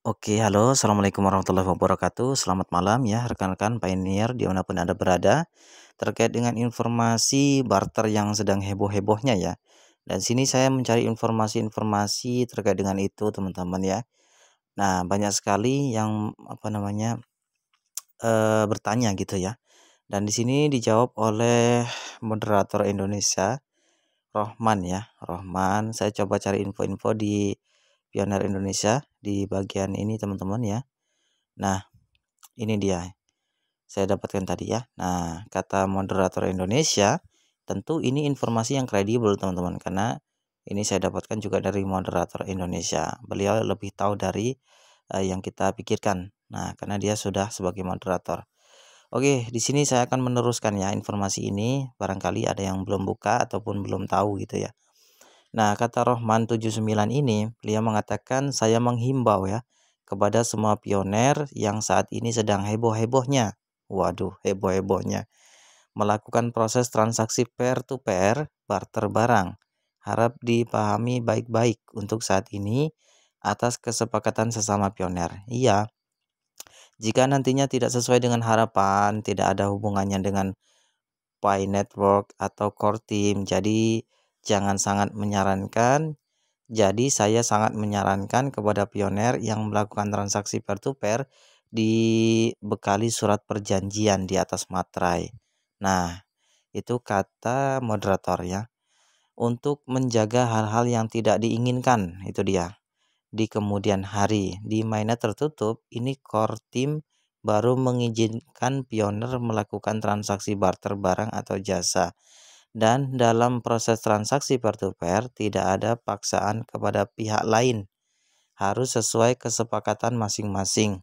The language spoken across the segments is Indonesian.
Oke, halo, assalamualaikum warahmatullahi wabarakatuh. Selamat malam ya, rekan-rekan pioneer di mana pun Anda berada. Terkait dengan informasi barter yang sedang heboh-hebohnya ya. Dan sini saya mencari informasi-informasi terkait dengan itu, teman-teman ya. Nah, banyak sekali yang apa namanya e, bertanya gitu ya. Dan di sini dijawab oleh moderator Indonesia, Rohman ya, Rohman. Saya coba cari info-info di Pioneer Indonesia di bagian ini teman-teman ya. Nah, ini dia. Saya dapatkan tadi ya. Nah, kata moderator Indonesia, tentu ini informasi yang kredibel teman-teman karena ini saya dapatkan juga dari moderator Indonesia. Beliau lebih tahu dari uh, yang kita pikirkan. Nah, karena dia sudah sebagai moderator. Oke, di sini saya akan meneruskan ya informasi ini. Barangkali ada yang belum buka ataupun belum tahu gitu ya. Nah, kata Rohman 79 ini, beliau mengatakan saya menghimbau ya kepada semua pioner yang saat ini sedang heboh-hebohnya. Waduh, heboh-hebohnya. Melakukan proses transaksi pair to pair barter barang. Harap dipahami baik-baik untuk saat ini atas kesepakatan sesama pioner. Iya. Jika nantinya tidak sesuai dengan harapan, tidak ada hubungannya dengan Pi Network atau Core Team. Jadi, jangan sangat menyarankan. Jadi saya sangat menyarankan kepada pioner yang melakukan transaksi per to peer dibekali surat perjanjian di atas materai. Nah, itu kata moderatornya Untuk menjaga hal-hal yang tidak diinginkan, itu dia. Di kemudian hari, di mainnya tertutup, ini core team baru mengizinkan pioner melakukan transaksi barter barang atau jasa dan dalam proses transaksi peer-to-peer tidak ada paksaan kepada pihak lain. Harus sesuai kesepakatan masing-masing.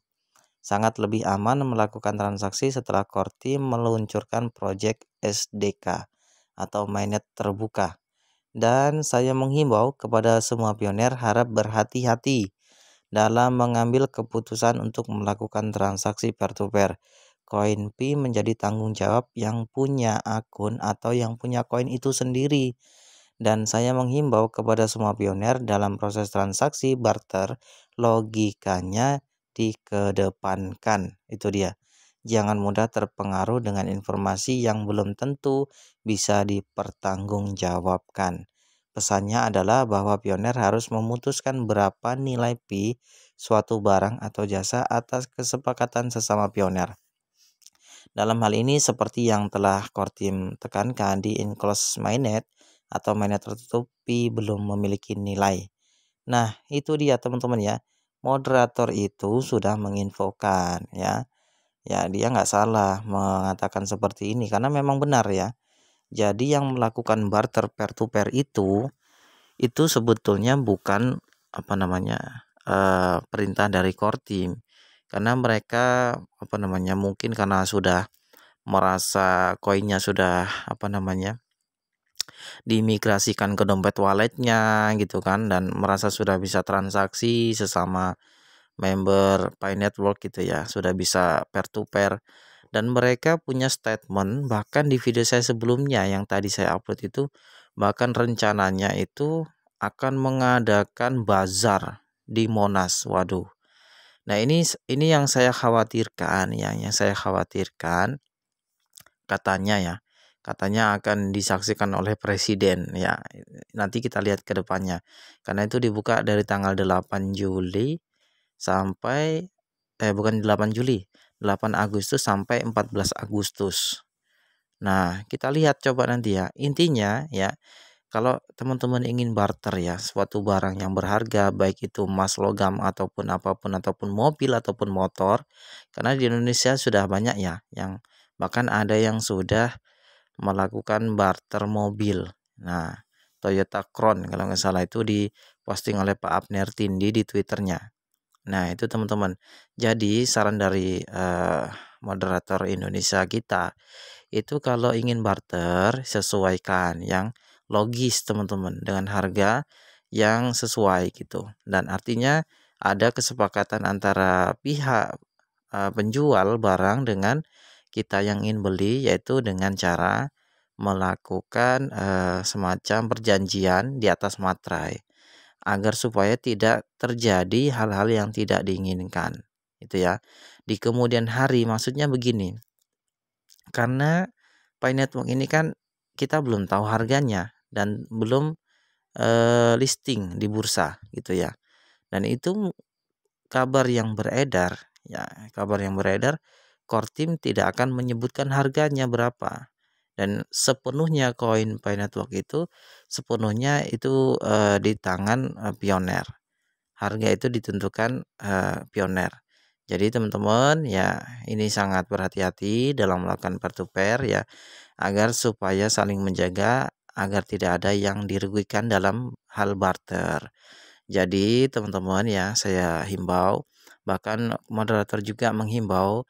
Sangat lebih aman melakukan transaksi setelah Korti meluncurkan proyek SDK atau mainnet terbuka. Dan saya menghimbau kepada semua pioner harap berhati-hati dalam mengambil keputusan untuk melakukan transaksi peer-to-peer. -peer. -to peer Koin P menjadi tanggung jawab yang punya akun atau yang punya koin itu sendiri. Dan saya menghimbau kepada semua pioner dalam proses transaksi barter, logikanya dikedepankan. Itu dia. Jangan mudah terpengaruh dengan informasi yang belum tentu bisa dipertanggungjawabkan. Pesannya adalah bahwa pioner harus memutuskan berapa nilai P suatu barang atau jasa atas kesepakatan sesama pioner. Dalam hal ini seperti yang telah team tekankan di enclosed mainnet atau mainnet tertutupi belum memiliki nilai. Nah, itu dia teman-teman ya. Moderator itu sudah menginfokan ya. Ya, dia nggak salah mengatakan seperti ini karena memang benar ya. Jadi yang melakukan barter per to per itu itu sebetulnya bukan apa namanya uh, perintah dari core team karena mereka apa namanya mungkin karena sudah merasa koinnya sudah apa namanya dimigrasikan ke dompet walletnya gitu kan dan merasa sudah bisa transaksi sesama member Pay Network gitu ya sudah bisa pair to pair dan mereka punya statement bahkan di video saya sebelumnya yang tadi saya upload itu bahkan rencananya itu akan mengadakan bazar di Monas waduh Nah, ini ini yang saya khawatirkan, yang yang saya khawatirkan katanya ya. Katanya akan disaksikan oleh presiden ya. Nanti kita lihat ke depannya. Karena itu dibuka dari tanggal 8 Juli sampai eh bukan 8 Juli, 8 Agustus sampai 14 Agustus. Nah, kita lihat coba nanti ya. Intinya ya, kalau teman-teman ingin barter ya suatu barang yang berharga baik itu emas logam ataupun apapun ataupun mobil ataupun motor karena di Indonesia sudah banyak ya yang bahkan ada yang sudah melakukan barter mobil nah Toyota Crown kalau nggak salah itu diposting oleh Pak Abner Tindi di Twitternya nah itu teman-teman jadi saran dari uh, moderator Indonesia kita itu kalau ingin barter sesuaikan yang logis teman-teman dengan harga yang sesuai gitu dan artinya ada kesepakatan antara pihak eh, penjual barang dengan kita yang ingin beli yaitu dengan cara melakukan eh, semacam perjanjian di atas materai agar supaya tidak terjadi hal-hal yang tidak diinginkan itu ya di kemudian hari maksudnya begini karena pay Network ini kan kita belum tahu harganya dan belum listing di bursa gitu ya. Dan itu kabar yang beredar ya, kabar yang beredar core team tidak akan menyebutkan harganya berapa. Dan sepenuhnya koin Pi Network itu sepenuhnya itu di tangan eh, pioner. Harga itu ditentukan pioner. Jadi teman-teman ya ini sangat berhati-hati dalam melakukan pertuper ya agar supaya saling menjaga agar tidak ada yang dirugikan dalam hal barter. Jadi, teman-teman ya, saya himbau, bahkan moderator juga menghimbau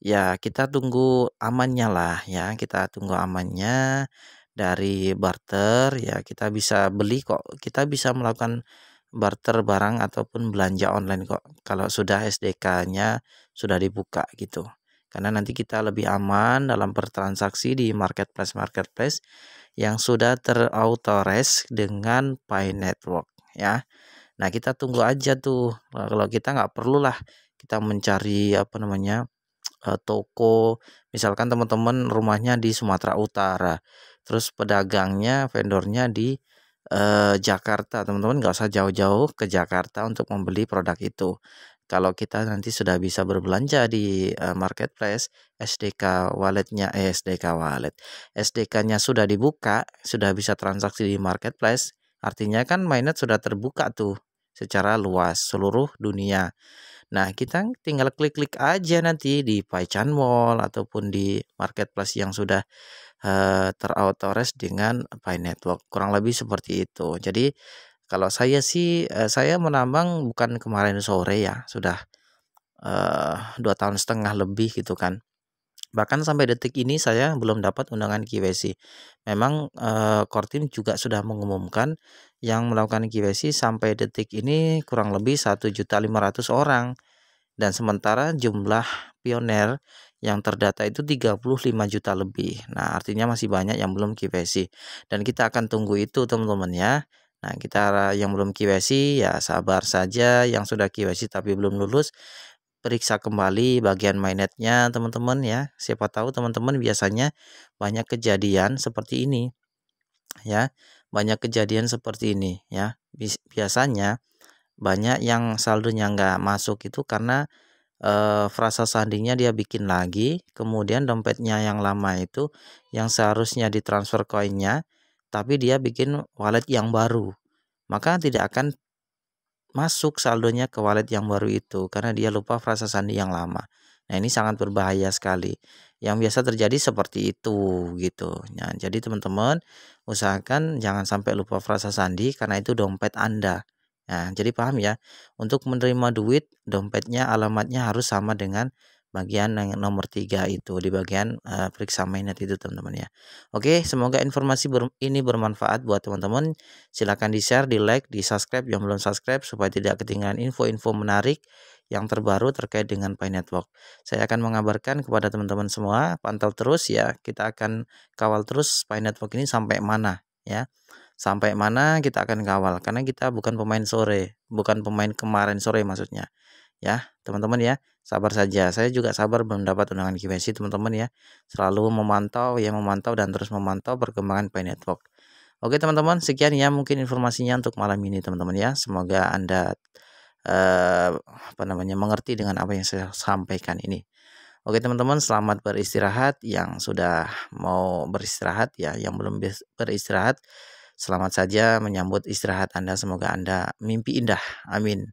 ya kita tunggu amannya lah ya, kita tunggu amannya dari barter ya, kita bisa beli kok, kita bisa melakukan barter barang ataupun belanja online kok kalau sudah SDK-nya sudah dibuka gitu karena nanti kita lebih aman dalam bertransaksi di marketplace marketplace yang sudah terautores dengan Pi Network ya. Nah kita tunggu aja tuh kalau kita nggak perlu lah kita mencari apa namanya toko misalkan teman-teman rumahnya di Sumatera Utara terus pedagangnya vendornya di eh, Jakarta teman-teman nggak usah jauh-jauh ke Jakarta untuk membeli produk itu kalau kita nanti sudah bisa berbelanja di marketplace SDK walletnya eh, SDK wallet SDK-nya sudah dibuka sudah bisa transaksi di marketplace artinya kan mainnet sudah terbuka tuh secara luas seluruh dunia Nah, kita tinggal klik-klik aja nanti di Paychan Mall ataupun di marketplace yang sudah uh, terautores dengan Pay Network. Kurang lebih seperti itu. Jadi, kalau saya sih, eh, saya menambang bukan kemarin sore ya, sudah eh, dua tahun setengah lebih gitu kan. Bahkan sampai detik ini saya belum dapat undangan KYC. Memang eh, core team juga sudah mengumumkan yang melakukan KYC sampai detik ini kurang lebih 1.500 orang. Dan sementara jumlah pioner yang terdata itu 35 juta lebih. Nah, artinya masih banyak yang belum KPC. Dan kita akan tunggu itu teman-teman ya. Nah, kita yang belum QC ya sabar saja, yang sudah QC tapi belum lulus periksa kembali bagian mainetnya teman-teman ya. Siapa tahu teman-teman biasanya banyak kejadian seperti ini. Ya, banyak kejadian seperti ini ya. Biasanya banyak yang saldonya nggak masuk itu karena e, frasa sandingnya dia bikin lagi, kemudian dompetnya yang lama itu yang seharusnya ditransfer koinnya tapi dia bikin wallet yang baru, maka tidak akan masuk saldonya ke wallet yang baru itu karena dia lupa frasa sandi yang lama. Nah, ini sangat berbahaya sekali. Yang biasa terjadi seperti itu gitu. Nah, jadi teman-teman usahakan jangan sampai lupa frasa sandi karena itu dompet Anda. Nah, jadi paham ya, untuk menerima duit dompetnya alamatnya harus sama dengan bagian yang nomor tiga itu di bagian uh, periksa mainnet itu teman-teman ya. Oke, semoga informasi ber ini bermanfaat buat teman-teman. Silahkan di-share, di-like, di-subscribe yang belum subscribe supaya tidak ketinggalan info-info menarik yang terbaru terkait dengan Pi Network. Saya akan mengabarkan kepada teman-teman semua, pantau terus ya. Kita akan kawal terus Pi Network ini sampai mana ya. Sampai mana kita akan kawal karena kita bukan pemain sore, bukan pemain kemarin sore maksudnya. Ya, teman-teman ya sabar saja. Saya juga sabar mendapat undangan QVC teman-teman ya. Selalu memantau ya memantau dan terus memantau perkembangan Pay Network. Oke teman-teman, sekian ya mungkin informasinya untuk malam ini teman-teman ya. Semoga Anda eh, apa namanya mengerti dengan apa yang saya sampaikan ini. Oke teman-teman, selamat beristirahat yang sudah mau beristirahat ya, yang belum beristirahat selamat saja menyambut istirahat Anda. Semoga Anda mimpi indah. Amin.